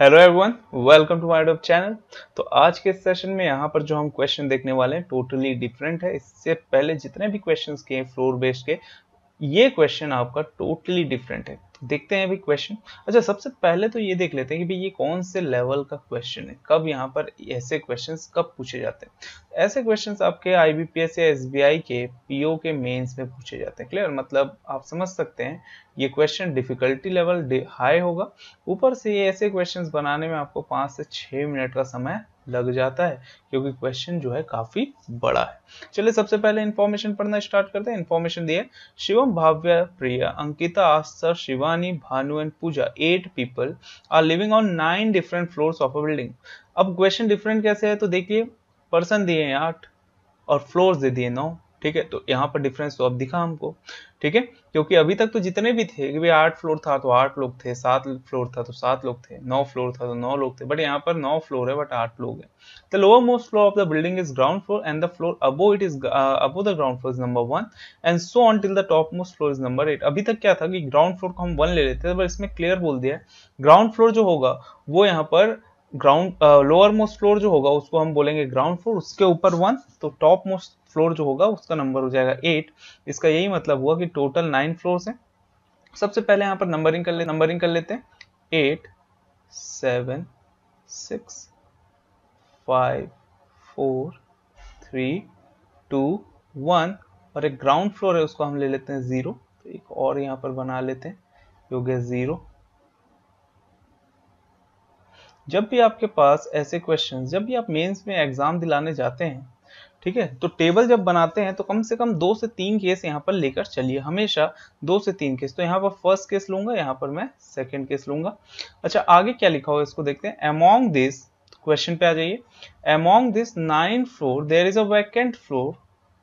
Hello everyone welcome to my YouTube channel तो आज के सेशन में यहाँ पर जो हम क्वेश्चन देखने वाले हैं टोटली डिफरेंट है इससे पहले जितने भी क्वेश्चंस किए फ्लोर बेस्ड के ये क्वेश्चन आपका टोटली डिफरेंट है देखते हैं अभी क्वेश्चन अच्छा सबसे पहले तो ये देख लेते हैं कि भाई ये कौन से लेवल का क्वेश्चन है कब यहाँ पर ऐसे क्वेश्चन कब पूछे जाते हैं ऐसे क्वेश्चन आपके आईबीपीएस या एसबीआई के पीओ के मेंस में पूछे जाते हैं क्लियर मतलब आप समझ सकते हैं ये क्वेश्चन डिफिकल्टी लेवल हाई होगा ऊपर से ये ऐसे क्वेश्चन बनाने में आपको पाँच से छः मिनट का समय लग जाता है क्योंकि क्वेश्चन जो है काफी बड़ा है चलिए सबसे पहले इन्फॉर्मेशन पढ़ना स्टार्ट करते हैं इन्फॉर्मेशन दिए Shivam Bhavya Priya Ankita Astha Shivani Bhanu and Pooja eight people are living on nine different floor of a building अब क्वेश्चन डिफरेंट कैसे है तो देखिए पर्सन दिए हैं आठ और फ्लोर दे दिए नौ ठीक है तो यहाँ पर डिफरेंस तो अब दिखा हमको ठीक है क्योंकि अभी तक तो जितने भी थे कि आठ फ्लोर था तो आठ लोग थे सात फ्लोर था तो सात लोग थे नौ फ्लोर था तो नौ लोग थे बट यहाँ पर नौ फ्लोर है बट आठ लोग हैं the lower most floor of the building is ground floor and the floor above it is above the ground floor is number one and so on till the top most floor is number eight अभी तक क्या था कि ground floor को हम one ले लेते हैं बट इसमें क्लियर बोल दिया है ग्राउंड फ्लोर जो होगा वो यहाँ पर ग्राउंड लोअर मोस्ट फ्लोर जो होगा उसको हम बोलेंगे ग्राउंड फ्लोर उसके ऊपर वन तो टॉप मोस्ट फ्लोर जो होगा उसका नंबर हो जाएगा एट इसका यही मतलब हुआ कि टोटल नाइन फ्लोर है सबसे पहले यहाँ पर नंबरिंग कर ले नंबरिंग कर लेते हैं eight seven six five four three two one और एक ग्राउंड फ्लोर है उसको हम ले लेते हैं ज़ीरो तो एक और यहाँ पर बना लेते हैं योग्य ज़ीरो जब भी आपके पास ऐसे क्वेश्चन जब भी आप मेन्स में एग्जाम दिलाने जाते हैं ठीक है तो टेबल जब बनाते हैं तो कम से कम दो से तीन केस यहाँ पर लेकर चलिए हमेशा दो से तीन केस तो यहाँ पर फर्स्ट केस लूंगा यहाँ पर मैं सेकंड केस लूंगा अच्छा आगे क्या लिखा हुआ इसको देखते हैं अमोंग दिस क्वेश्चन पे आ जाइए among this nine floor there is a vacant floor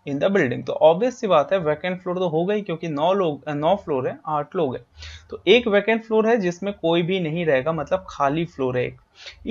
in the building तो ऑब्वियस सी बात है वैकेंट फ्लोर तो हो गई क्योंकि नौ लोग नौ फ्लोर है आठ लोग है तो एक वैकेंट फ्लोर है जिसमें कोई भी नहीं रहेगा मतलब खाली फ्लोर है एक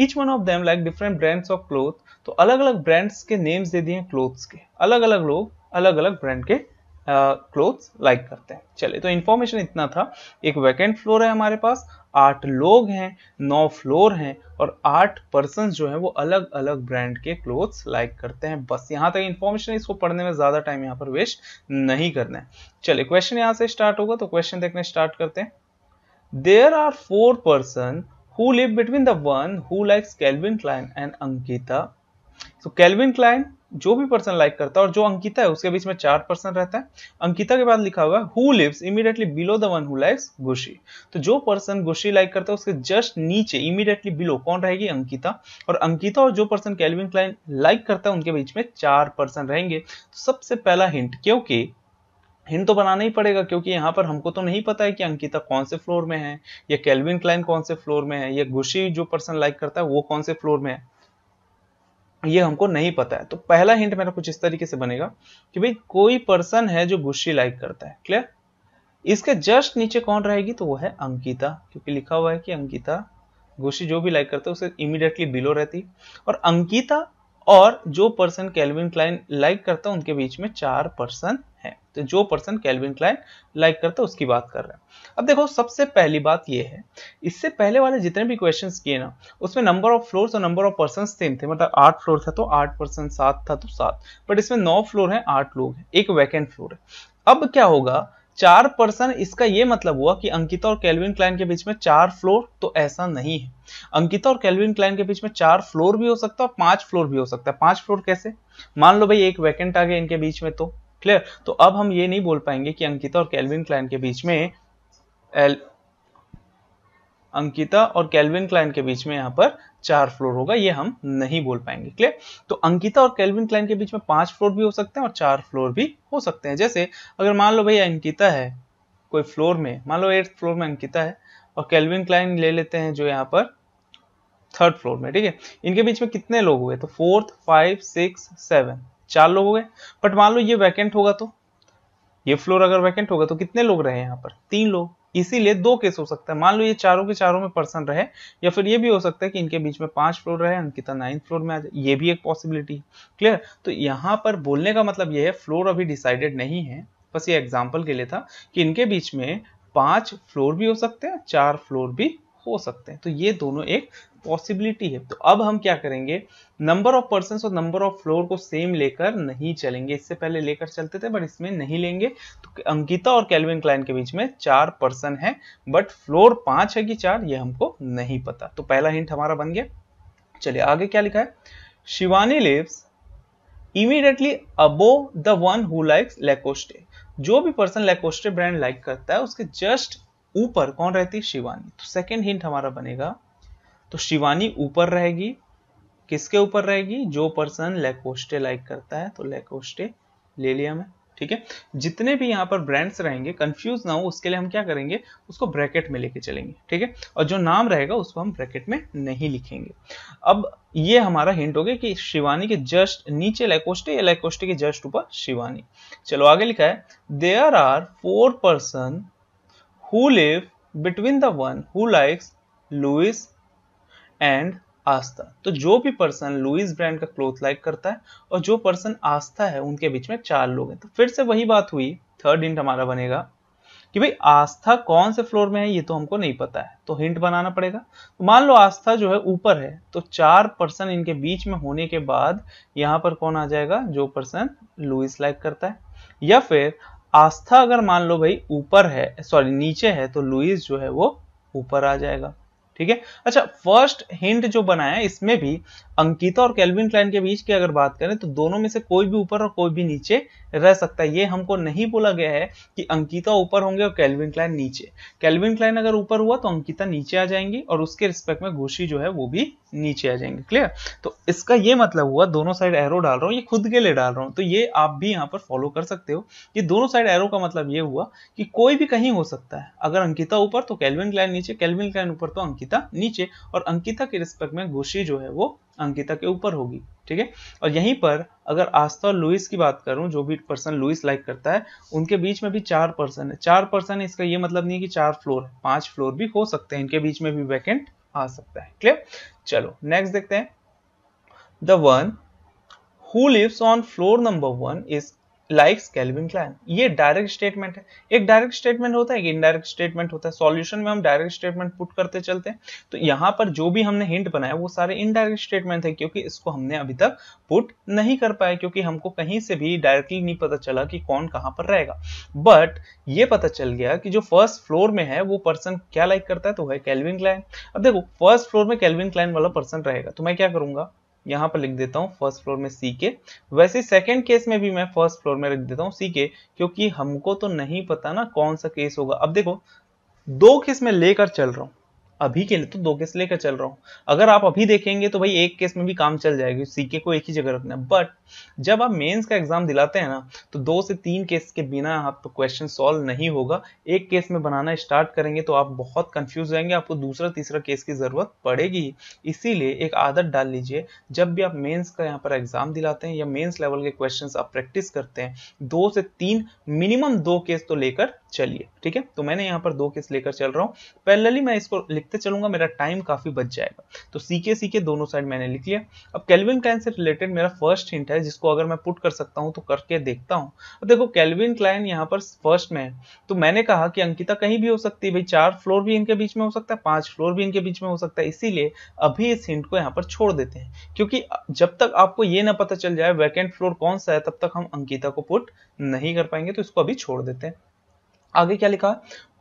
each one of them like different brands of cloth तो अलग अलग ब्रांड्स के नेम्स दे दिए क्लोथ्स के अलग अलग लोग अलग अलग ब्रांड के क्लोथ्स लाइक करते हैं चले तो इन्फॉर्मेशन इतना था एक वैकेंट फ्लोर है हमारे पास आठ लोग हैं नौ फ्लोर हैं और आठ पर्सन जो हैं वो अलग अलग ब्रांड के क्लोथ्स लाइक करते हैं बस यहाँ तक इन्फॉर्मेशन इसको पढ़ने में ज़्यादा टाइम यहाँ पर वेस्ट नहीं करना है चले क्वेश्चन यहाँ से स्टार्ट होगा तो क्वेश्चन देखने स्टार्ट करते हैं there are four person who live between the one who likes Calvin Klein and Ankita तो कैलविन क्लाइन जो भी पर्सन लाइक करता है और जो अंकिता है उसके बीच में चार पर्सन रहता है अंकिता के बाद लिखा हुआ है who lives immediately below the one who likes Gucci तो जो पर्सन गुशी लाइक करता है उसके जस्ट नीचे इमीडिएटली बिलो कौन रहेगी अंकिता और अंकिता और जो पर्सन कैलविन क्लाइन लाइक करता है उनके बीच में चार पर्सन रहेंगे तो सबसे पहला हिंट क्योंकि हिंट तो बनाना ही पड़ेगा क्योंकि यहाँ पर हमको तो नहीं पता है कि अंकिता कौन से फ्लोर में है या कैलविन क्लाइन कौन से फ्लोर में है या गुशी जो पर्सन लाइक करता है वो कौन से फ्लोर में है ये हमको नहीं पता है तो पहला हिंट मेरा कुछ इस तरीके से बनेगा कि भाई कोई पर्सन है जो गुस्सी लाइक करता है क्लियर इसके जस्ट नीचे कौन रहेगी तो वो है अंकिता क्योंकि लिखा हुआ है कि अंकिता गुस्सी जो भी लाइक करता है उसे इमीडिएटली बिलो रहती और अंकिता और जो पर्सन कैलविन क्लाइन लाइक करता है उनके बीच में चार पर्सन है तो जो पर्सन कैलविन क्लाइन लाइक करता है उसकी बात कर रहे हैं अब देखो सबसे पहली बात यह है इससे पहले वाले जितने भी क्वेश्चन किए ना उसमें नंबर ऑफ फ्लोर्स और नंबर ऑफ पर्सन सेम थे मतलब आठ फ्लोर था तो आठ पर्सन सात था तो सात बट इसमें नौ फ्लोर है आठ लोग हैं एक वैकेंट फ्लोर है अब क्या होगा चार पर्सन इसका ये मतलब हुआ कि अंकिता और कैलविन क्लाइन के बीच में चार फ्लोर तो ऐसा नहीं है अंकिता और कैलविन क्लाइन के बीच में चार फ्लोर भी हो सकता है और पांच फ्लोर भी हो सकता है पांच फ्लोर कैसे मान लो भाई एक वैकेंट आ गया इनके बीच में तो क्लियर तो अब हम ये नहीं बोल पाएंगे कि अंकिता और कैलविन क्लाइन के बीच में एल अंकिता और कैलविन क्लाइन के बीच में यहां पर चार फ्लोर होगा ये हम नहीं बोल पाएंगे क्लियर तो अंकिता और कैलविन क्लाइन के बीच में पांच फ्लोर भी हो सकते हैं और चार फ्लोर भी हो सकते हैं जैसे अगर मान लो भाई अंकिता है कोई फ्लोर में मान लो एट फ्लोर में अंकिता है और कैलविन क्लाइन ले लेते हैं जो यहाँ पर थर्ड फ्लोर में ठीक है इनके बीच में कितने लोग हुए तो फोर्थ फाइव सिक्स सेवन चार लोग हो गए बट मान लो ये वैकेंट होगा तो ये फ्लोर अगर वैकेंट होगा तो कितने लोग रहे यहाँ पर तीन लोग इसीलिए दो केस हो सकता है मान लो ये चारों के चारों में पर्सन रहे या फिर ये भी हो सकता है कि इनके बीच में पांच फ्लोर रहे अंकिता तो नाइन्थ फ्लोर में आ जाए ये भी एक पॉसिबिलिटी क्लियर तो यहाँ पर बोलने का मतलब ये है फ्लोर अभी डिसाइडेड नहीं है बस ये एग्जाम्पल के लिए था कि इनके बीच में पांच फ्लोर भी हो सकते हैं चार फ्लोर भी हो सकते हैं तो ये दोनों एक पॉसिबिलिटी है तो अब हम क्या करेंगे नंबर ऑफ पर्सन और नंबर ऑफ फ्लोर को सेम लेकर नहीं चलेंगे इससे पहले लेकर चलते थे बट इसमें नहीं लेंगे तो अंकिता और कैलविन क्लाइन के बीच में चार पर्सन है बट फ्लोर पांच है कि चार ये हमको नहीं पता तो पहला हिंट हमारा बन गया चलिए आगे क्या लिखा है Shivani lives immediately above the one who likes Lacoste जो भी पर्सन लेकोस्टे ब्रांड लाइक करता है उसके जस्ट ऊपर कौन रहती है शिवानी तो सेकेंड हिंट हमारा बनेगा तो शिवानी ऊपर रहेगी किसके ऊपर रहेगी जो पर्सन लेकोस्टे लाइक करता है तो लेकोस्टे ले लिया मैं ठीक है जितने भी यहाँ पर ब्रांड्स रहेंगे कंफ्यूज ना हो उसके लिए हम क्या करेंगे उसको ब्रैकेट में लेके चलेंगे ठीक है और जो नाम रहेगा उसको हम ब्रैकेट में नहीं लिखेंगे अब ये हमारा हिंट हो गया कि शिवानी के जस्ट नीचे लेकोस्टे या लेकोस्टे के जस्ट ऊपर शिवानी चलो आगे लिखा है there are four person who live between the one who likes Louis and Astha तो जो भी पर्सन लुइस ब्रांड का क्लोथ लाइक करता है और जो पर्सन आस्था है उनके बीच में चार लोग हैं तो फिर से वही बात हुई थर्ड हिंट हमारा बनेगा कि भाई आस्था कौन से फ्लोर में है ये तो हमको नहीं पता है तो हिंट बनाना पड़ेगा तो मान लो आस्था जो है ऊपर है तो चार पर्सन इनके बीच में होने के बाद यहां पर कौन आ जाएगा जो पर्सन लुइस लाइक करता है या फिर आस्था अगर मान लो भाई ऊपर है सॉरी नीचे है तो लुइस जो है वो ऊपर आ जाएगा ठीक है अच्छा फर्स्ट हिंट जो बनाया इसमें भी अंकिता और कैलविन क्लाइन के बीच की अगर बात करें तो दोनों में से कोई भी ऊपर और कोई भी नीचे रह सकता है ये हमको नहीं बोला गया है कि अंकिता ऊपर होंगे और कैलविन क्लाइन नीचे कैलविन क्लाइन अगर ऊपर हुआ तो अंकिता नीचे आ जाएंगी और उसके रिस्पेक्ट में घोषी जो है वो भी नीचे आ जाएंगे क्लियर तो इसका ये मतलब हुआ दोनों साइड एरो डाल रहा हूँ ये खुद के लिए डाल रहा हूँ तो ये आप भी यहाँ पर फॉलो कर सकते हो कि दोनों साइड एरो का मतलब ये हुआ कि कोई भी कहीं हो सकता है अगर अंकिता ऊपर तो कैलविन क्लाइन नीचे कैलविन क्लाइन ऊपर तो अंकिता नीचे और अंकिता के रिस्पेक्ट में घुशी जो है वो अंकिता के ऊपर होगी ठीक है और यहीं पर अगर आस्था और लुइस की बात करूं जो भी पर्सन लुइस लाइक करता है उनके बीच में भी चार पर्सन है चार पर्सन है इसका ये मतलब नहीं है कि चार फ्लोर है पांच फ्लोर भी हो सकते हैं इनके बीच में भी वैकेंट आ सकता है क्लियर चलो नेक्स्ट देखते हैं the one who lives on floor number one is likes Calvin Klein ये डायरेक्ट स्टेटमेंट है एक डायरेक्ट स्टेटमेंट होता है एक इनडायरेक्ट स्टेटमेंट होता है सॉल्यूशन में हम डायरेक्ट स्टेटमेंट पुट करते चलते हैं तो यहाँ पर जो भी हमने हिंट बनाया वो सारे इनडायरेक्ट स्टेटमेंट है क्योंकि इसको हमने अभी तक पुट नहीं कर पाया क्योंकि हमको कहीं से भी डायरेक्टली नहीं पता चला कि कौन कहाँ पर रहेगा बट ये पता चल गया कि जो फर्स्ट फ्लोर में है वो पर्सन क्या लाइक करता है तो है कैलविन क्लाइन अब देखो फर्स्ट फ्लोर में कैलविन क्लाइन वाला पर्सन रहेगा तो मैं क्या करूंगा यहाँ पर लिख देता हूँ फर्स्ट फ्लोर में सी के वैसे सेकेंड केस में भी मैं फर्स्ट फ्लोर में लिख देता हूँ सी के क्योंकि हमको तो नहीं पता ना कौन सा केस होगा अब देखो दो केस में लेकर चल रहा हूँ अभी के लिए तो दो केस लेकर चल रहा हूं अगर आप अभी देखेंगे तो भाई एक केस में भी काम चल जाएगा सीके को एक ही जगह रखना बट जब आप मेंस का एग्जाम दिलाते हैं ना तो दो से तीन केस के बिना आपका क्वेश्चन सॉल्व नहीं होगा एक केस में बनाना स्टार्ट करेंगे तो आप बहुत कंफ्यूज रहेंगे आपको दूसरा तीसरा केस की जरूरत पड़ेगी इसीलिए एक आदत डाल लीजिए जब भी आप मेन्स का यहाँ पर एग्जाम दिलाते हैं या मेन्स लेवल के क्वेश्चन आप प्रैक्टिस करते हैं दो से तीन मिनिमम दो केस तो लेकर चलिए ठीक है तो मैंने यहाँ पर दो केस लेकर चल रहा हूँ पहले मैं इसको लिखते चलूंगा मेरा टाइम काफी बच जाएगा तो सीके सीके दोनों साइड मैंने लिख लिया अब कैलविन क्लाइन से रिलेटेड मेरा फर्स्ट हिंट है जिसको अगर मैं पुट कर सकता हूँ तो करके देखता हूँ अब देखो कैलविन क्लाइन यहाँ पर फर्स्ट में है तो मैंने कहा कि अंकिता कहीं भी हो सकती है भाई चार फ्लोर भी इनके बीच में हो सकता है पांच फ्लोर भी इनके बीच में हो सकता है इसीलिए अभी इस हिंट को यहाँ पर छोड़ देते हैं क्योंकि जब तक आपको ये ना पता चल जाए वैकेंट फ्लोर कौन सा है तब तक हम अंकिता को पुट नहीं कर पाएंगे तो इसको अभी छोड़ देते हैं आगे क्या लिखा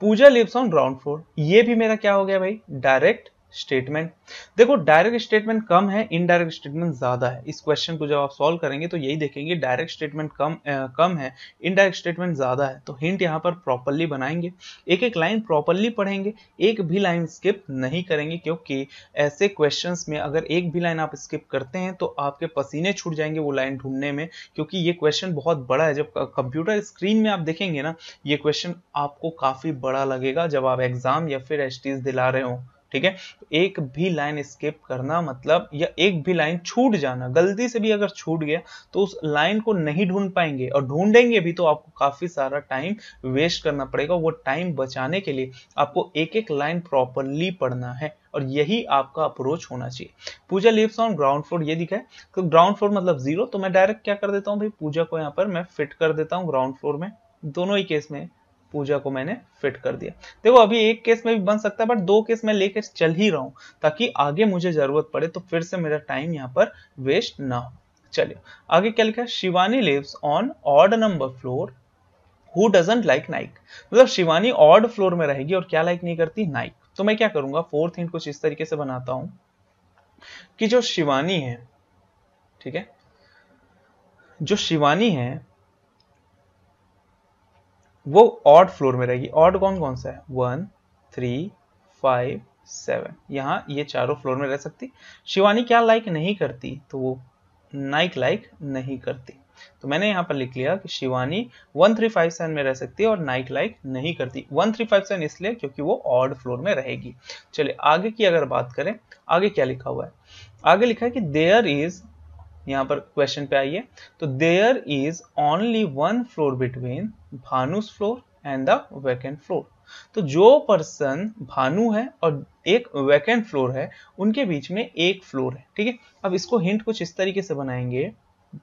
Pooja lives on ground floor ये भी मेरा क्या हो गया भाई डायरेक्ट स्टेटमेंट देखो डायरेक्ट स्टेटमेंट कम है इनडायरेक्ट स्टेटमेंट ज्यादा है इस क्वेश्चन को जब आप सॉल्व करेंगे तो यही देखेंगे डायरेक्ट स्टेटमेंट कम आ, कम है इनडायरेक्ट स्टेटमेंट ज्यादा है तो हिंट यहाँ पर प्रॉपरली बनाएंगे एक एक लाइन प्रॉपरली पढ़ेंगे एक भी लाइन स्किप नहीं करेंगे क्योंकि ऐसे क्वेश्चन में अगर एक भी लाइन आप स्किप करते हैं तो आपके पसीने छूट जाएंगे वो लाइन ढूंढने में क्योंकि ये क्वेश्चन बहुत बड़ा है जब कंप्यूटर स्क्रीन में आप देखेंगे ना ये क्वेश्चन आपको काफी बड़ा लगेगा जब आप एग्जाम या फिर एस दिला रहे हो ठीक है एक भी लाइन स्किप करना मतलब या एक भी लाइन छूट जाना गलती से भी अगर छूट गया तो उस लाइन को नहीं ढूंढ पाएंगे और ढूंढेंगे भी तो आपको काफी सारा टाइम वेस्ट करना पड़ेगा वो टाइम बचाने के लिए आपको एक एक लाइन प्रॉपरली पढ़ना है और यही आपका अप्रोच होना चाहिए Pooja lives on ground floor ये दिखा है तो ग्राउंड फ्लोर मतलब जीरो तो मैं डायरेक्ट क्या कर देता हूँ भाई पूजा को यहाँ पर मैं फिट कर देता हूँ ग्राउंड फ्लोर में दोनों ही केस में पूजा को मैंने फिट कर दिया देखो अभी एक केस में भी बन सकता है बट दो केस में लेके चल ही रहा हूं ताकि आगे मुझे जरूरत पड़े तो फिर से मेरा टाइम यहाँ पर वेस्ट ना हो चलिए आगे क्या लिखा है Shivani lives on odd number floor who doesn't like Nike मतलब शिवानी ऑड फ्लोर में रहेगी और क्या लाइक नहीं करती नाइक तो मैं क्या करूंगा फोर्थ इंट कुछ इस तरीके से बनाता हूं कि जो शिवानी है ठीक है जो शिवानी है वो ऑड फ्लोर में रहेगी ऑड कौन कौन सा है वन थ्री फाइव सेवन यहाँ ये चारों फ्लोर में रह सकती शिवानी क्या लाइक नहीं करती तो वो नाइक लाइक नहीं करती तो मैंने यहाँ पर लिख लिया कि Shivani one three five seven में रह सकती है और नाइक लाइक नहीं करती वन थ्री फाइव सेवन इसलिए क्योंकि वो ऑड फ्लोर में रहेगी चलिए आगे की अगर बात करें आगे क्या लिखा हुआ है आगे लिखा है कि देयर इज यहाँ पर क्वेश्चन पे आइए तो there is only one floor between Bhanu's floor and the vacant floor तो जो पर्सन भानु है और एक वैकेंट फ्लोर है उनके बीच में एक फ्लोर है ठीक है अब इसको हिंट कुछ इस तरीके से बनाएंगे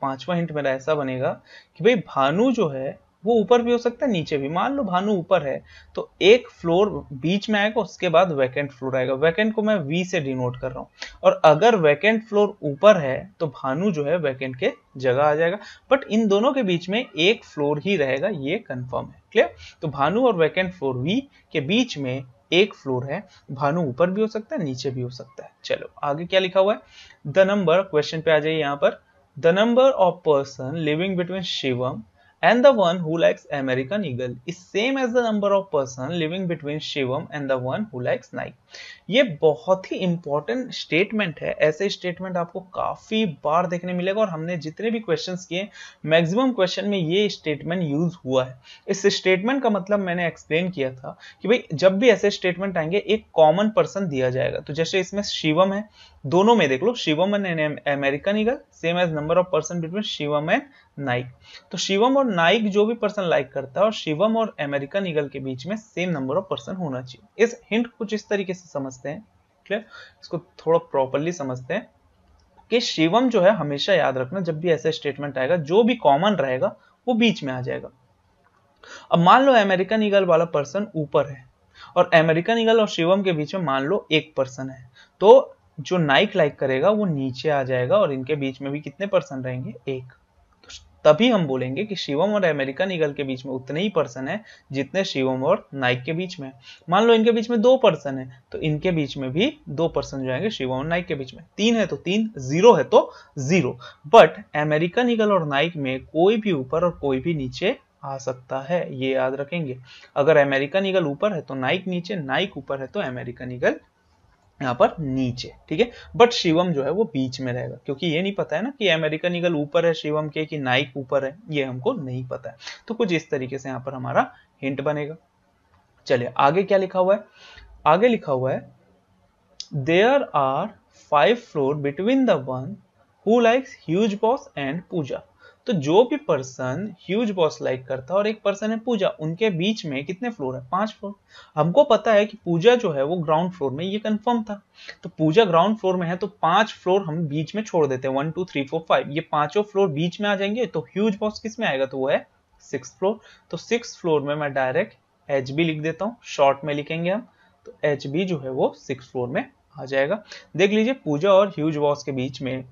पांचवा हिंट मेरा ऐसा बनेगा कि भाई भानु जो है वो ऊपर भी हो सकता है नीचे भी मान लो भानु ऊपर है तो एक फ्लोर बीच में आएगा उसके बाद वैकेंट फ्लोर आएगा वैकेंट को मैं वी से डिनोट कर रहा हूँ और अगर वैकेंट फ्लोर ऊपर है तो भानु जो है वैकेंट के जगह आ जाएगा बट इन दोनों के बीच में एक फ्लोर ही रहेगा ये कंफर्म है क्लियर तो भानु और वैकेंट फ्लोर वी के बीच में एक फ्लोर है भानु ऊपर भी हो सकता है नीचे भी हो सकता है चलो आगे क्या लिखा हुआ है द नंबर क्वेश्चन पे आ जाइए यहाँ पर the number of person living between Shivam and the one who likes American Eagle is same as the number of person living between Shivam and the one who likes Nike. ये बहुत ही important statement है ऐसे statement आपको काफी बार देखने मिलेगा और हमने जितने भी questions किए maximum question में ये statement use हुआ है इस statement का मतलब मैंने explain किया था कि भाई जब भी ऐसे statement आएंगे एक common person दिया जाएगा तो जैसे इसमें Shivam है दोनों में देख लो Shivam and American Eagle same as number of person between Shivam and Nike तो शिवम और नाइक जो भी पर्सन लाइक करता है और शिवम और अमेरिकन ईगल के बीच में सेम नंबर ऑफ पर्सन होना चाहिए इस हिंट कुछ इस तरीके से समझते हैं क्लियर इसको थोड़ा प्रॉपरली समझते हैं कि शिवम जो है हमेशा याद रखना जब भी ऐसे स्टेटमेंट आएगा जो भी कॉमन रहेगा वो बीच में आ जाएगा अब मान लो अमेरिकन ईगल वाला पर्सन ऊपर है और अमेरिकन ईगल और शिवम के बीच में मान लो एक पर्सन है तो जो नाइक लाइक करेगा वो नीचे आ जाएगा और इनके बीच में भी कितने पर्सन रहेंगे एक तो तभी हम बोलेंगे कि शिवम और अमेरिकन ईगल के बीच में उतने ही पर्सन है जितने शिवम और नाइक के बीच में मान लो इनके बीच में दो पर्सन है तो इनके बीच में भी दो पर्सन जो आएंगे शिवम और नाइक के बीच में तीन है तो तीन जीरो है तो जीरो बट अमेरिकन ईगल और नाइक में कोई भी ऊपर और कोई भी नीचे आ सकता है ये याद रखेंगे अगर अमेरिकन ईगल ऊपर है तो नाइक नीचे नाइक ऊपर है तो अमेरिकन ईगल यहाँ पर नीचे ठीक है बट शिवम जो है वो बीच में रहेगा क्योंकि ये नहीं पता है ना कि अमेरिकन ईगल ऊपर है शिवम के कि नाइक ऊपर है ये हमको नहीं पता है तो कुछ इस तरीके से यहाँ पर हमारा हिंट बनेगा चलिए आगे क्या लिखा हुआ है आगे लिखा हुआ है there are five floor between the one who likes Hugo Boss and Pooja तो जो भी पर्सन ह्यूज बॉस लाइक करता है और एक पर्सन है पूजा उनके बीच में कितने फ्लोर है पांच फ्लोर हमको पता है कि पूजा जो है वो ग्राउंड फ्लोर में ये कंफर्म था तो पूजा ग्राउंड फ्लोर में है तो पांच फ्लोर हम बीच में छोड़ देते हैं one two three four five ये पांचों फ्लोर बीच में आ जाएंगे तो ह्यूज बॉस किस में आएगा तो वो है सिक्स फ्लोर तो सिक्स फ्लोर में मैं डायरेक्ट एच बी लिख देता हूँ शॉर्ट में लिखेंगे हम तो एच बी जो है वो सिक्स फ्लोर में आ जाएगा देख लीजिए पूजा और ह्यूज बॉस के बीच में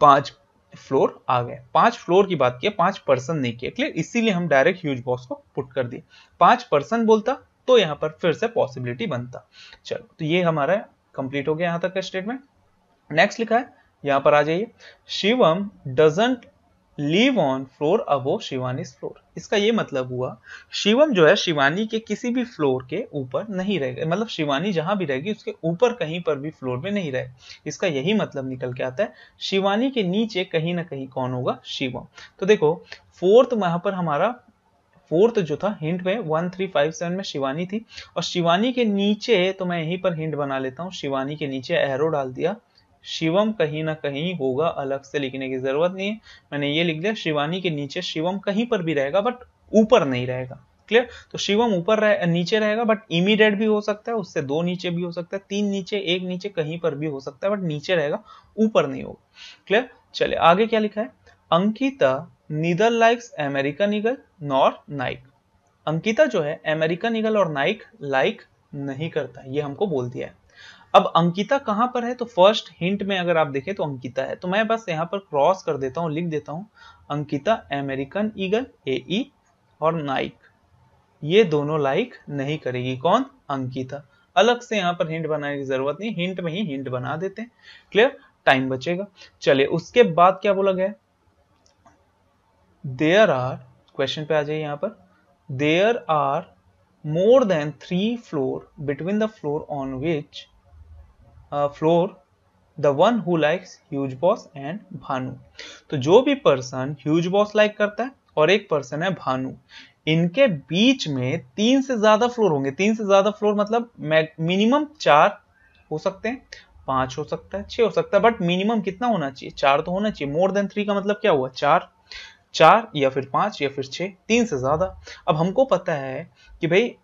पांच फ्लोर आ गए पांच फ्लोर की बात किया पांच पर्सन नहीं किया क्लियर इसीलिए हम डायरेक्ट ह्यूज बॉक्स को पुट कर दिए पांच पर्सन बोलता तो यहां पर फिर से पॉसिबिलिटी बनता चलो तो ये हमारा कंप्लीट हो गया यहां तक का स्टेटमेंट नेक्स्ट लिखा है यहां पर आ जाइए Shivam doesn't live on floor above Shivani floor इसका ये मतलब हुआ शिवम जो है शिवानी के किसी भी फ्लोर के ऊपर नहीं रहेगा मतलब शिवानी जहां भी रहेगी उसके ऊपर कहीं पर भी फ्लोर में नहीं रहे इसका यही मतलब निकल के आता है शिवानी के नीचे कहीं ना कहीं कौन होगा शिवम तो देखो फोर्थ वहां पर हमारा फोर्थ जो था हिंट में वन थ्री फाइव सेवन में शिवानी थी और शिवानी के नीचे तो मैं यहीं पर हिंट बना लेता हूँ शिवानी के नीचे एरो डाल दिया शिवम कहीं ना कहीं होगा अलग से लिखने की जरूरत नहीं है मैंने ये लिख दिया शिवानी के नीचे शिवम कहीं पर भी रहेगा बट ऊपर नहीं रहेगा क्लियर तो शिवम ऊपर रहे, नीचे रहेगा बट इमीडिएट भी हो सकता है उससे दो नीचे भी हो सकता है तीन नीचे एक नीचे कहीं पर भी हो सकता है बट नीचे रहेगा ऊपर नहीं होगा क्लियर चले आगे क्या लिखा है Ankita neither likes American Eagle nor Nike Ankita जो है अमेरिकन ईगल और नाइक लाइक नहीं करता ये हमको बोल दिया है अब अंकिता कहां पर है तो फर्स्ट हिंट में अगर आप देखें तो अंकिता है तो मैं बस यहां पर क्रॉस कर देता हूं लिख देता हूं Ankita American Eagle A E और नाइक ये दोनों लाइक नहीं करेगी कौन अंकिता अलग से यहां पर हिंट बनाने की जरूरत नहीं हिंट में ही हिंट बना देते हैं क्लियर टाइम बचेगा चले उसके बाद क्या बोला गया देयर आर क्वेश्चन पे आ जाइए यहां पर there are more than three floor between the floor on which floor the one who likes Hugo Boss and Bhanu तो जो भी पर्सन ह्यूज बॉस लाइक करता है और एक पर्सन है भानु इनके बीच में तीन से ज्यादा फ्लोर होंगे तीन से ज्यादा फ्लोर मतलब मिनिमम चार हो सकते हैं पांच हो सकता है छह हो सकता है बट मिनिमम कितना होना चाहिए चार तो होना चाहिए मोर देन थ्री का मतलब क्या हुआ चार चार या फिर पांच या फिर छह तीन से ज्यादा अब हमको पता है कि भाई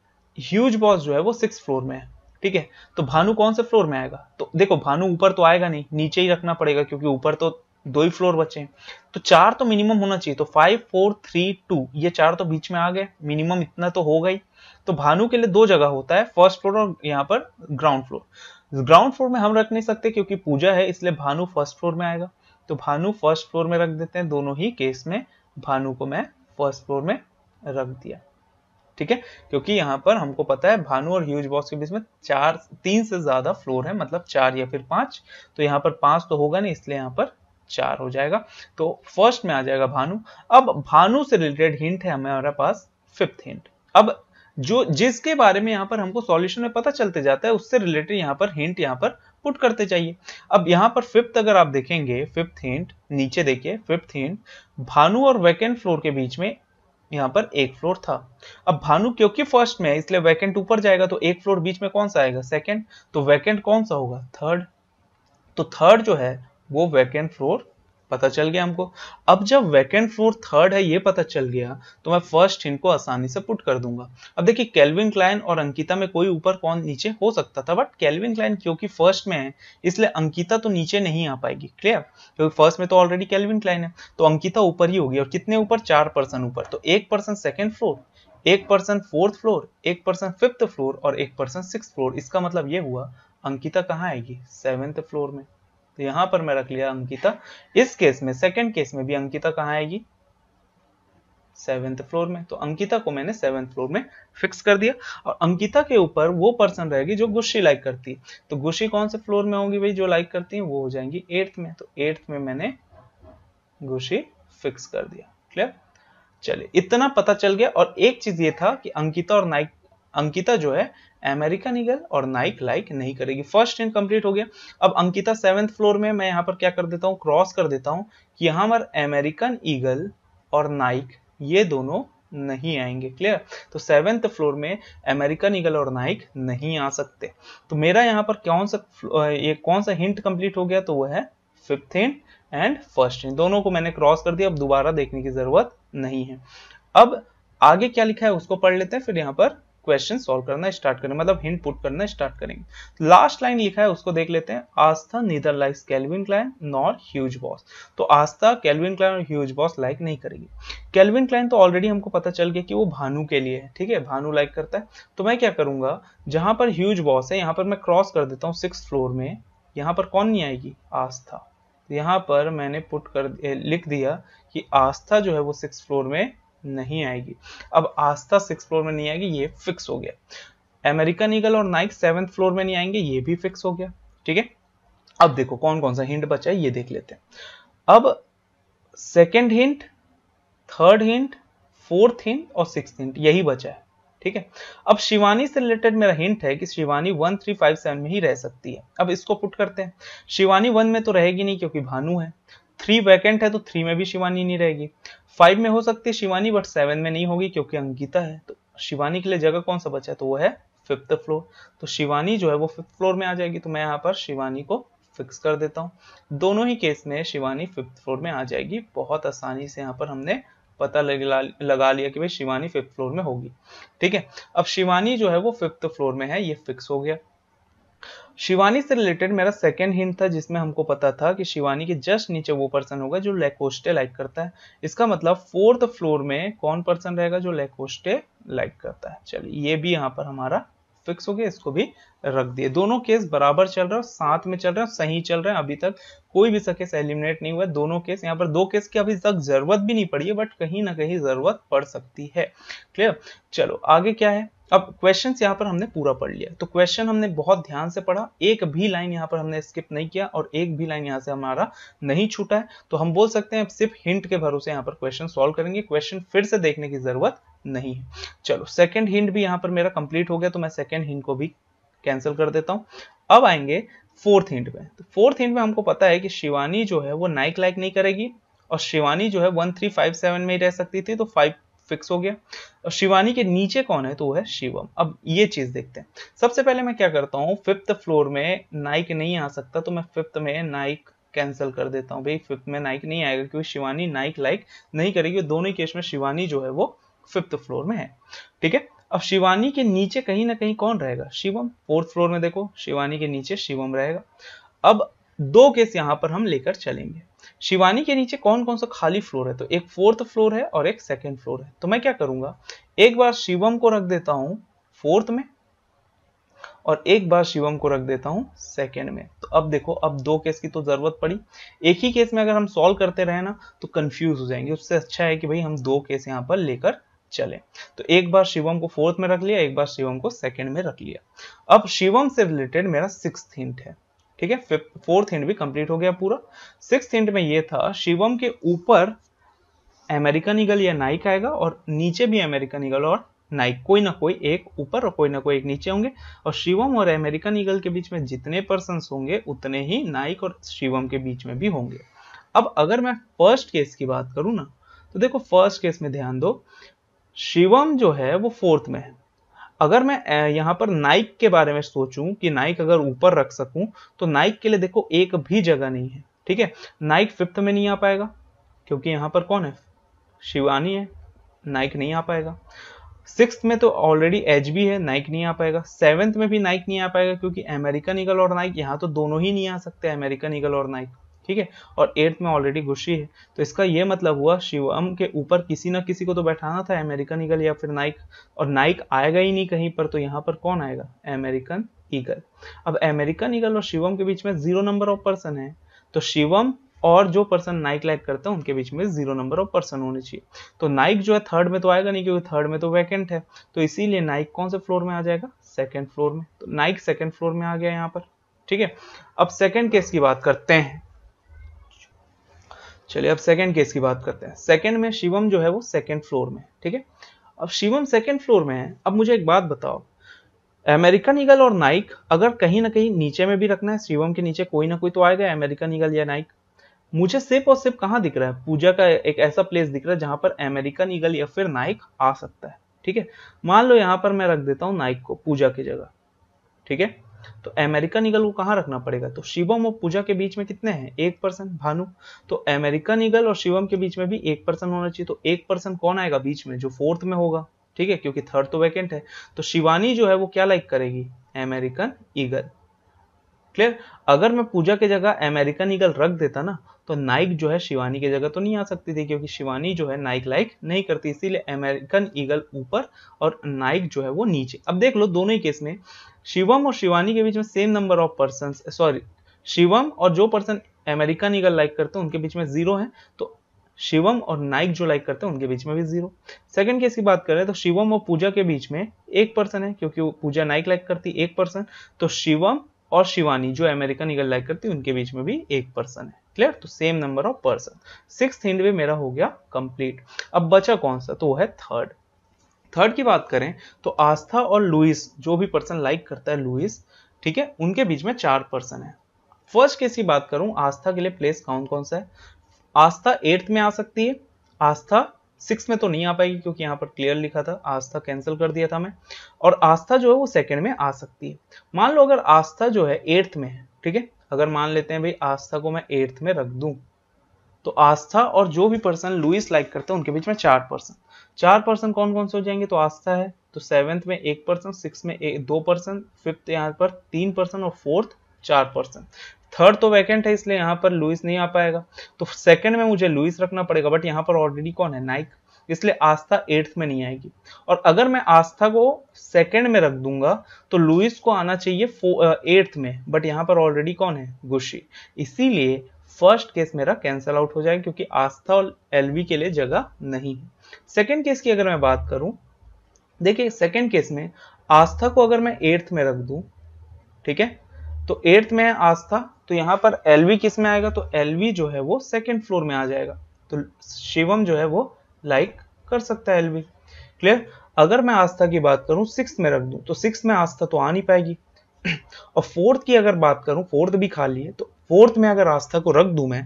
ह्यूज बॉस जो है वो सिक्स फ्लोर में है ठीक है तो भानु कौन से फ्लोर में आएगा तो देखो भानु ऊपर तो आएगा नहीं नीचे ही रखना पड़ेगा क्योंकि ऊपर तो दो ही फ्लोर बचे हैं तो चार तो मिनिमम होना चाहिए तो फाइव फोर थ्री टू ये चार तो बीच में आ गए मिनिमम इतना तो होगा ही तो भानु के लिए दो जगह होता है फर्स्ट फ्लोर और यहाँ पर ग्राउंड फ्लोर ग्राउंड फ्लोर में हम रख नहीं सकते क्योंकि पूजा है इसलिए भानु फर्स्ट फ्लोर में आएगा तो भानु फर्स्ट फ्लोर में रख देते हैं दोनों ही केस में भानु को मैं फर्स्ट फ्लोर में रख दिया ठीक है क्योंकि यहाँ पर हमको पता है भानु और ह्यूज बॉक्स के बीच में चार तीन से ज्यादा फ्लोर है मतलब चार या फिर पांच तो यहाँ पर पांच तो होगा नहीं इसलिए यहाँ पर चार हो जाएगा तो फर्स्ट में आ जाएगा भानु अब भानु से रिलेटेड हिंट है हमारे पास फिफ्थ हिंट अब जो जिसके बारे में यहाँ पर हमको सॉल्यूशन में पता चलते जाता है उससे रिलेटेड यहाँ पर हिंट यहाँ पर पुट करते चाहिए अब यहाँ पर फिफ्थ अगर आप देखेंगे फिफ्थ हिंट नीचे देखिए फिफ्थ हिंट भानु और वेकेंट फ्लोर के बीच में यहाँ पर एक फ्लोर था अब भानु क्योंकि फर्स्ट में है इसलिए वैकेंट ऊपर जाएगा तो एक फ्लोर बीच में कौन सा आएगा सेकेंड तो वैकेंट कौन सा होगा थर्ड तो थर्ड जो है वो वैकेंट फ्लोर पता चल गया हमको अब जब वैकेंट फ्लोर थर्ड है ये पता चल गया तो मैं फर्स्ट हिंट को आसानी से पुट कर दूंगा अब देखिए कैलविन क्लाइन और अंकिता में कोई ऊपर कौन नीचे हो सकता था बट कैलविन क्लाइन क्योंकि फर्स्ट में है इसलिए अंकिता तो नीचे नहीं आ पाएगी क्लियर क्योंकि फर्स्ट में तो ऑलरेडी कैलविन क्लाइन है तो अंकिता ऊपर ही होगी और कितने ऊपर चार पर्सन ऊपर तो एक पर्सन सेकेंड फ्लोर एक पर्सन फोर्थ फ्लोर एक पर्सन फिफ्थ फ्लोर और एक पर्सन सिक्स फ्लोर इसका मतलब ये हुआ अंकिता कहाँ आएगी सेवेंथ फ्लोर में तो यहां पर मैं रख लिया अंकिता इस केस में सेकंड केस में भी अंकिता कहां आएगी सेवेंथ फ्लोर में तो अंकिता को मैंने सेवेंथ फ्लोर में फिक्स कर दिया और अंकिता के ऊपर वो पर्सन रहेगी जो गुस्सी लाइक करती है तो गुस्सी कौन से फ्लोर में होगी भाई जो लाइक करती है वो हो जाएंगी एट्थ में तो एट्थ में मैंने गुस्सी फिक्स कर दिया क्लियर चलिए इतना पता चल गया और एक चीज ये था कि अंकिता और नाइक अंकिता जो है अमेरिकन ईगल और नाइक लाइक नहीं करेगी फर्स्ट स्टैंड कंप्लीट हो गया अब अंकिता सेवेंथ फ्लोर में मैं यहाँ पर क्या कर देता हूँ क्रॉस कर देता हूँ कि यहाँ पर अमेरिकन ईगल और नाइक ये दोनों नहीं आएंगे क्लियर तो सेवेंथ फ्लोर में अमेरिकन ईगल और नाइक नहीं आ सकते तो मेरा यहाँ पर कौन सा ये कौन सा हिंट कंप्लीट हो गया तो वो है fifth hint and first hint दोनों को मैंने क्रॉस कर दिया अब दोबारा देखने की जरूरत नहीं है अब आगे क्या लिखा है उसको पढ़ लेते हैं फिर यहाँ पर क्वेश्चन सॉल्व करना स्टार्ट करें मतलब हिंट पुट करना स्टार्ट करेंगे लास्ट लाइन लिखा है उसको देख लेते हैं Aastha neither likes Calvin Klein nor Hugo Boss तो आस्था कैलविन क्लाइन और ह्यूज बॉस लाइक नहीं करेगी कैलविन क्लाइन तो ऑलरेडी हमको पता चल गया कि वो भानु के लिए है ठीक है भानु लाइक करता है तो मैं क्या करूंगा जहां पर ह्यूज बॉस है यहाँ पर मैं क्रॉस कर देता हूँ सिक्स फ्लोर में यहाँ पर कौन नहीं आएगी आस्था यहाँ पर मैंने पुट कर लिख दिया कि आस्था जो है वो सिक्स फ्लोर में नहीं आएगी अब आस्था सिक्स फ्लोर में नहीं आएगी ये फिक्स हो गया अमेरिकन ईगल और नाइक सेवन फ्लोर में नहीं आएंगे ये भी फिक्स हो गया ठीक है अब देखो कौन कौन सा हिंट बचा है ये देख लेते हैं अब second hint third hint fourth hint और सिक्स हिंट यही बचा है ठीक है अब शिवानी से रिलेटेड मेरा हिंट है कि Shivani one three five seven में ही रह सकती है अब इसको पुट करते हैं शिवानी वन में तो रहेगी नहीं क्योंकि भानु है थ्री वैकेंट है तो थ्री में भी शिवानी नहीं रहेगी फाइव में हो सकती है शिवानी बट सेवन में नहीं होगी क्योंकि अंकिता है तो शिवानी के लिए जगह कौन सा बचा है तो वो है फिफ्थ फ्लोर तो शिवानी जो है वो फिफ्थ फ्लोर में आ जाएगी तो मैं यहाँ पर शिवानी को फिक्स कर देता हूँ दोनों ही केस में शिवानी फिफ्थ फ्लोर में आ जाएगी बहुत आसानी से यहाँ पर हमने पता लगा लगा लिया कि भाई शिवानी फिफ्थ फ्लोर में होगी ठीक है अब शिवानी जो है वो फिफ्थ फ्लोर में है ये फिक्स हो गया शिवानी से रिलेटेड मेरा सेकेंड हिंट था जिसमें हमको पता था कि शिवानी के जस्ट नीचे वो पर्सन होगा जो लेकोस्टे लाइक करता है इसका मतलब फोर्थ फ्लोर में कौन पर्सन रहेगा जो लेकोस्टे लाइक करता है चलिए ये भी यहाँ पर हमारा फिक्स हो गया इसको भी रख दिए दोनों केस बराबर चल रहा है साथ में चल रहा है सही चल रहे हैं अभी तक कोई भी सकेस एलिमिनेट नहीं हुआ दोनों केस यहाँ पर दो केस की अभी तक जरूरत भी नहीं पड़ी है बट कहीं ना कहीं जरूरत पड़ सकती है क्लियर चलो आगे क्या है अब क्वेश्चन यहाँ पर हमने पूरा पढ़ लिया तो क्वेश्चन हमने बहुत ध्यान से पढ़ा एक भी लाइन यहाँ पर हमने स्किप नहीं किया और एक भी लाइन यहाँ से हमारा नहीं छूटा है तो हम बोल सकते हैं सिर्फ हिंट के भरोसे यहाँ पर क्वेश्चन सॉल्व करेंगे क्वेश्चन फिर से देखने की जरूरत नहीं है चलो सेकेंड हिंट भी यहां पर मेरा कंप्लीट हो गया तो मैं सेकेंड हिंट को भी कैंसिल कर देता हूं अब आएंगे फोर्थ हिंट में तो फोर्थ हिंट में हमको पता है कि शिवानी जो है वो नाइक लाइक नहीं करेगी और शिवानी जो है वन थ्री फाइव सेवन में ही रह सकती थी तो फाइव फिक्स हो गया और शिवानी के नीचे कौन है तो वो है शिवम अब ये चीज देखते हैं सबसे पहले मैं क्या करता हूँ फिफ्थ फ्लोर में नाइक नहीं आ सकता तो मैं फिफ्थ में नाइक कैंसिल कर देता हूँ भाई फिफ्थ में नाइक नहीं आएगा क्योंकि शिवानी नाइक लाइक नहीं करेगी दोनों ही केस में शिवानी जो है वो फिफ्थ फ्लोर में है ठीक है अब शिवानी के नीचे कहीं ना कहीं कौन रहेगा शिवम फोर्थ फ्लोर में देखो शिवानी के नीचे शिवम रहेगा अब दो केस यहां पर हम लेकर चलेंगे शिवानी के नीचे कौन कौन सा खाली फ्लोर है तो एक फोर्थ फ्लोर है और एक सेकेंड फ्लोर है तो मैं क्या करूंगा एक बार शिवम को रख देता हूं फोर्थ में और एक बार शिवम को रख देता हूं सेकेंड में तो अब देखो अब दो केस की तो ज़रूरत पड़ी एक ही केस में अगर हम सॉल्व करते रहे ना तो कंफ्यूज हो जाएंगे उससे अच्छा है कि भाई हम दो केस यहां पर लेकर चले तो एक बार शिवम को फोर्थ में रख लिया एक बार शिवम को सेकेंड में रख लिया अब शिवम से रिलेटेड मेरा सिक्स हिंट है ठीक है फोर्थ हिंट भी कंप्लीट हो गया पूरा सिक्स हिंट में ये था शिवम के ऊपर अमेरिकन ईगल या नाइक आएगा और नीचे भी अमेरिकन ईगल और नाइक कोई ना कोई एक ऊपर और कोई ना कोई एक नीचे होंगे और शिवम और अमेरिकन ईगल के बीच में जितने पर्सन होंगे उतने ही नाइक और शिवम के बीच में भी होंगे अब अगर मैं फर्स्ट केस की बात करूं ना तो देखो फर्स्ट केस में ध्यान दो शिवम जो है वो फोर्थ में है अगर मैं यहां पर नाइक के बारे में सोचूं कि नाइक अगर ऊपर रख सकूं तो नाइक के लिए देखो एक भी जगह नहीं है ठीक है नाइक फिफ्थ में नहीं आ पाएगा क्योंकि यहां पर कौन है शिवानी है नाइक नहीं आ पाएगा सिक्स में तो ऑलरेडी एच भी है नाइक नहीं आ पाएगा सेवन्थ में भी नाइक नहीं आ पाएगा क्योंकि अमेरिकन ईगल और नाइक यहाँ तो दोनों ही नहीं आ सकते अमेरिकन ईगल और नाइक ठीक है और एट्थ में ऑलरेडी घुसी है तो इसका ये मतलब हुआ शिवम के ऊपर किसी ना किसी को तो बैठाना था अमेरिकन ईगल या फिर नाइक और नाइक आएगा ही नहीं कहीं पर तो यहाँ पर कौन आएगा अमेरिकन ईगल अब अमेरिकन ईगल और शिवम के बीच में जीरो नंबर ऑफ पर्सन है तो शिवम और जो पर्सन नाइक लाइक करते हैं उनके बीच में जीरो नंबर ऑफ पर्सन होने चाहिए तो नाइक जो है थर्ड में तो आएगा नहीं क्योंकि थर्ड में तो वैकेंट है तो इसीलिए नाइक कौन से फ्लोर में आ जाएगा सेकेंड फ्लोर में तो नाइक सेकेंड फ्लोर में आ गया यहाँ पर ठीक है अब सेकेंड केस की बात करते हैं चलिए अब सेकेंड केस की बात करते हैं सेकेंड में शिवम जो है वो सेकेंड फ्लोर में ठीक है अब शिवम सेकेंड फ्लोर में है अब मुझे एक बात बताओ अमेरिकन ईगल और नाइक अगर कहीं ना कहीं नीचे में भी रखना है शिवम के नीचे कोई ना कोई तो आएगा अमेरिकन ईगल या नाइक मुझे सिर्फ और सिर्फ कहाँ दिख रहा है पूजा का एक ऐसा प्लेस दिख रहा है जहां पर अमेरिकन ईगल या फिर नाइक आ सकता है ठीक है मान लो यहां पर मैं रख देता हूँ नाइक को पूजा की जगह ठीक है तो अमेरिकन ईगल को कहाँ रखना पड़ेगा तो शिवम और पूजा के बीच में कितने हैं एक पर्सन भानु तो अमेरिकन ईगल और शिवम के बीच में भी एक पर्सन होना चाहिए तो एक पर्सन कौन आएगा बीच में जो फोर्थ में होगा ठीक है क्योंकि थर्ड तो वैकेंट है तो शिवानी जो है वो क्या लाइक करेगी अमेरिकन ईगल क्लियर अगर मैं पूजा की जगह अमेरिकन ईगल रख देता ना तो नाइक जो है शिवानी की जगह तो नहीं आ सकती थी क्योंकि शिवानी जो है नाइक लाइक नहीं करती इसीलिए अमेरिकन ईगल ऊपर और नाइक जो है वो नीचे अब देख लो दोनों ही केस में शिवम और शिवानी के बीच में same number of person sorry Shivam और जो पर्सन अमेरिका ईगल लाइक करते हैं उनके बीच में जीरो है तो शिवम और नाइक जो लाइक करते हैं उनके बीच में भी जीरो सेकंड केस की बात करें तो शिवम और पूजा के बीच में एक पर्सन है क्योंकि वो पूजा नाइक लाइक करती एक पर्सन तो शिवम और शिवानी जो अमेरिकन ईगल लाइक करती उनके बीच में भी एक पर्सन है क्लियर तो same number of person six hint मेरा हो गया कंप्लीट अब बचा कौन सा तो वो है थर्ड थर्ड की बात करें तो आस्था और लुइस जो भी पर्सन लाइक करता है लुइस ठीक है उनके बीच में चार पर्सन है फर्स्ट केस की बात करूं आस्था के लिए प्लेस कौन कौन सा है आस्था एट्थ में आ सकती है आस्था सिक्स में तो नहीं आ पाएगी क्योंकि यहाँ पर क्लियर लिखा था आस्था कैंसिल कर दिया था मैं और आस्था जो है वो सेकंड में आ सकती है मान लो अगर आस्था जो है एट्थ में है ठीक है अगर मान लेते हैं भाई आस्था को मैं एट्थ में रख दूं तो आस्था और जो भी पर्सन लुइस लाइक करते हैं उनके बीच में चार पर्सन चार पर्सन कौन कौन से हो जाएंगे तो आस्था है तो सेवेंथ में एक पर्सन सिक्स में एक दो पर्सन फिफ्थ यहाँ पर तीन पर्सन और फोर्थ चार पर्सन थर्ड तो वैकेंट है इसलिए यहाँ पर लुइस नहीं आ पाएगा तो सेकंड में मुझे लुइस रखना पड़ेगा बट यहाँ पर ऑलरेडी कौन है नाइक इसलिए आस्था एट्थ में नहीं आएगी और अगर मैं आस्था को सेकंड में रख दूंगा तो लुइस को आना चाहिए एट्थ में बट यहाँ पर ऑलरेडी कौन है गुशी इसीलिए फर्स्ट केस मेरा कैंसल आउट हो जाए क्योंकि आस्था और एलवी के लिए जगह नहीं है सेकेंड केस की अगर मैं बात करूं देखिए सेकेंड केस में आस्था को अगर मैं एट्थ में रख दूं ठीक है तो एट्थ में है आस्था तो यहां पर एलवी किस में आएगा तो एलवी जो है वो सेकेंड फ्लोर में आ जाएगा तो शिवम जो है वो लाइक कर सकता है एलवी क्लियर अगर मैं आस्था की बात करूं सिक्स में रख दूं तो सिक्स में आस्था तो आ नहीं पाएगी और फोर्थ की अगर बात करूं फोर्थ भी खाली है तो फोर्थ में अगर आस्था को रख दूं मैं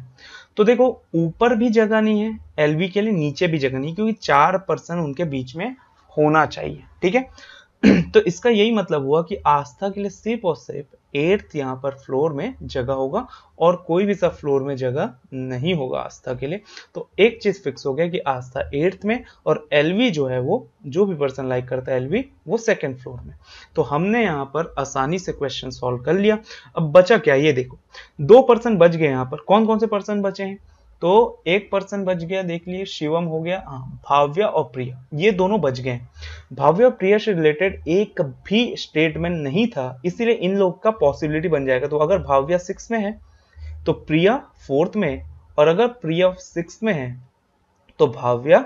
तो देखो ऊपर भी जगह नहीं है एलवी के लिए नीचे भी जगह नहीं क्योंकि चार पर्सन उनके बीच में होना चाहिए ठीक है तो इसका यही मतलब हुआ कि आस्था के लिए सिर्फ और सिर्फ एट्थ यहाँ पर फ्लोर में जगह होगा और कोई भी सब फ्लोर में जगह नहीं होगा आस्था के लिए तो एक चीज़ फिक्स हो गया कि आस्था एट्थ में और एलवी जो है वो जो भी पर्सन लाइक करता है एलवी वो सेकेंड फ्लोर में तो हमने यहाँ पर आसानी से क्वेश्चन सॉल्व कर लिया अब बचा क्या ये देखो दो पर्सन बच गए यहाँ पर कौन कौन से पर्सन बचे हैं तो एक पर्सन बच गया देख लिए शिवम हो गया हाँ, भाव्य और प्रिया ये दोनों बच गए भाव्य और प्रिया से रिलेटेड एक भी स्टेटमेंट नहीं था इसीलिए इन लोग का पॉसिबिलिटी बन जाएगा तो अगर भाव्य सिक्स में है तो प्रिया फोर्थ में और अगर प्रिया सिक्स में है तो भाव्या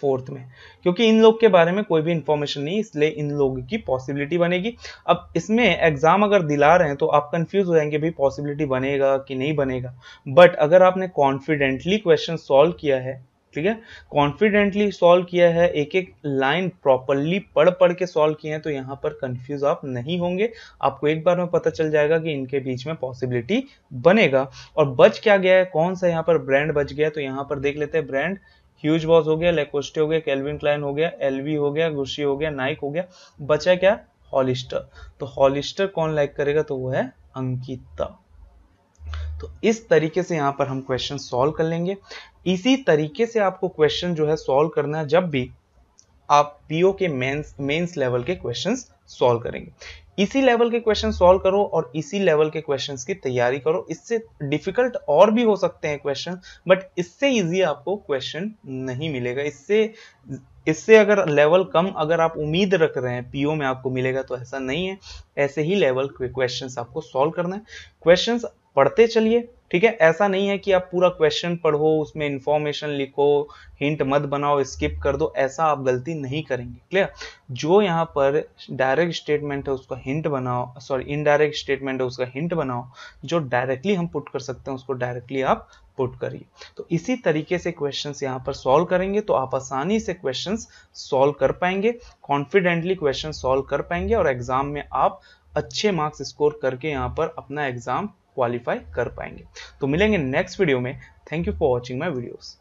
फोर्थ में क्योंकि इन लोग के बारे में कोई भी इंफॉर्मेशन नहीं इसलिए इन लोगों की पॉसिबिलिटी बनेगी अब इसमें एग्जाम अगर दिला रहे हैं तो आप कंफ्यूज हो जाएंगे भाई पॉसिबिलिटी बनेगा कि नहीं बनेगा बट अगर आपने कॉन्फिडेंटली क्वेश्चन सॉल्व किया है ठीक है कॉन्फिडेंटली सॉल्व किया है एक एक लाइन प्रॉपरली पढ़ पढ़ के सॉल्व किए हैं तो यहाँ पर कंफ्यूज आप नहीं होंगे आपको एक बार में पता चल जाएगा कि इनके बीच में पॉसिबिलिटी बनेगा और बच क्या गया है कौन सा यहाँ पर ब्रांड बच गया तो यहाँ पर देख लेते हैं ब्रांड ह्यूज बॉस हो गया लेकोस्टे हो गया कैलविन क्लाइन हो गया एलवी हो गया गुस्सी हो गया नाइक हो गया बचा क्या हॉलिस्टर तो हॉलिस्टर कौन लाइक करेगा तो वो है अंकिता तो इस तरीके से यहाँ पर हम क्वेश्चन सॉल्व कर लेंगे इसी तरीके से आपको क्वेश्चन जो है सॉल्व करना है जब भी आप पीओ के मेंस मेंस लेवल के क्वेश्चंस सॉल्व करेंगे इसी लेवल के क्वेश्चन सॉल्व करो और इसी लेवल के क्वेश्चंस की तैयारी करो इससे डिफिकल्ट और भी हो सकते हैं क्वेश्चन बट इससे इजी आपको क्वेश्चन नहीं मिलेगा इससे इससे अगर लेवल कम अगर आप उम्मीद रख रहे हैं पीओ में आपको मिलेगा तो ऐसा नहीं है ऐसे ही लेवल के क्वेश्चन आपको सॉल्व करना है क्वेश्चन पढ़ते चलिए ठीक है ऐसा नहीं है कि आप पूरा क्वेश्चन पढ़ो उसमें इंफॉर्मेशन लिखो हिंट मत बनाओ स्किप कर दो ऐसा आप गलती नहीं करेंगे क्लियर जो यहाँ पर डायरेक्ट स्टेटमेंट है उसका हिंट बनाओ सॉरी इनडायरेक्ट स्टेटमेंट है उसका हिंट बनाओ जो डायरेक्टली हम पुट कर सकते हैं उसको डायरेक्टली आप पुट करिए तो इसी तरीके से क्वेश्चन यहाँ पर सॉल्व करेंगे तो आप आसानी से क्वेश्चन सॉल्व कर पाएंगे कॉन्फिडेंटली क्वेश्चन सॉल्व कर पाएंगे और एग्जाम में आप अच्छे मार्क्स स्कोर करके यहाँ पर अपना एग्जाम क्वालिफाई कर पाएंगे तो मिलेंगे नेक्स्ट वीडियो में thank you for watching my videos